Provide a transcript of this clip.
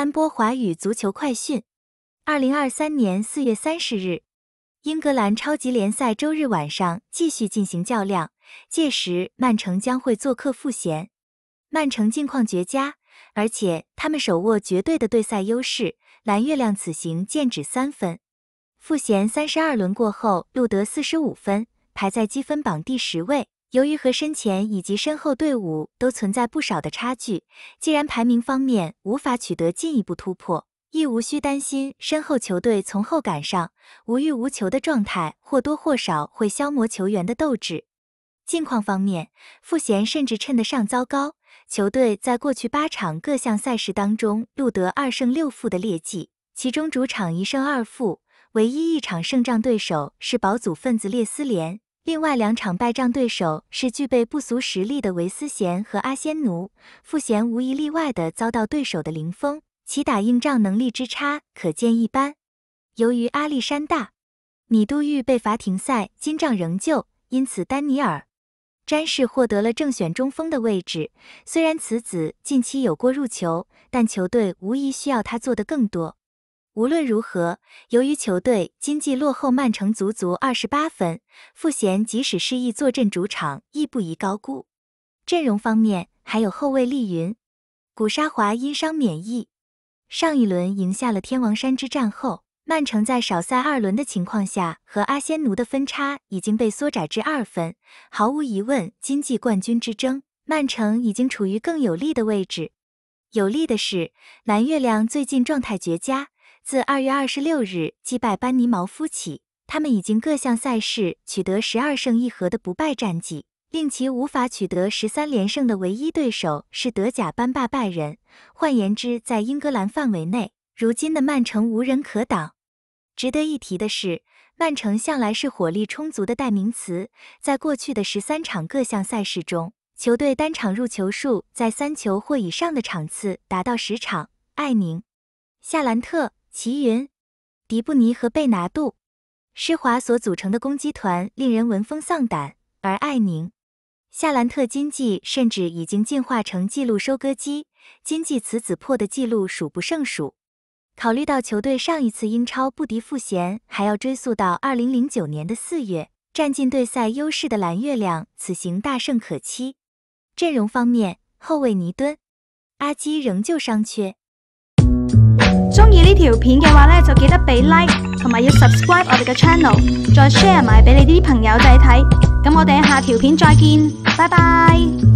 安波华语足球快讯：二零二三年四月三十日，英格兰超级联赛周日晚上继续进行较量，届时曼城将会做客复贤。曼城近况绝佳，而且他们手握绝对的对赛优势，蓝月亮此行剑指三分。复贤三十二轮过后录得四十五分，排在积分榜第十位。由于和身前以及身后队伍都存在不少的差距，既然排名方面无法取得进一步突破，亦无需担心身后球队从后赶上。无欲无求的状态或多或少会消磨球员的斗志。近况方面，傅贤甚至称得上糟糕，球队在过去八场各项赛事当中录得二胜六负的劣迹，其中主场一胜二负，唯一一场胜仗对手是保组分子列斯联。另外两场败仗，对手是具备不俗实力的维斯贤和阿仙奴。傅贤无一例外地遭到对手的零封，其打硬仗能力之差可见一斑。由于阿历山大·米杜玉被罚停赛，金帐仍旧，因此丹尼尔·詹士获得了正选中锋的位置。虽然此子近期有过入球，但球队无疑需要他做的更多。无论如何，由于球队经济落后曼城足足二十八分，傅贤即使失意坐镇主场，亦不宜高估。阵容方面，还有后卫利云、古沙华因伤免疫。上一轮赢下了天王山之战后，曼城在少赛二轮的情况下，和阿仙奴的分差已经被缩窄至二分。毫无疑问，经济冠军之争，曼城已经处于更有利的位置。有利的是，蓝月亮最近状态绝佳。自二月二十六日击败班尼毛夫起，他们已经各项赛事取得十二胜一和的不败战绩，令其无法取得十三连胜的唯一对手是德甲班霸拜仁。换言之，在英格兰范围内，如今的曼城无人可挡。值得一提的是，曼城向来是火力充足的代名词，在过去的十三场各项赛事中，球队单场入球数在三球或以上的场次达到十场。艾宁、夏兰特。齐云、迪布尼和贝拿度、施华所组成的攻击团令人闻风丧胆，而艾宁、夏兰特金季甚至已经进化成纪录收割机，金季此子破的纪录数不胜数。考虑到球队上一次英超不敌复咸还要追溯到二零零九年的四月，占尽对赛优势的蓝月亮此行大胜可期。阵容方面，后卫尼敦、阿基仍旧伤缺。中意呢条片嘅话咧，就记得俾 like 同埋要 subscribe 我哋嘅 channel，再 share 埋俾你啲朋友仔睇。咁我哋下条片再见，拜拜。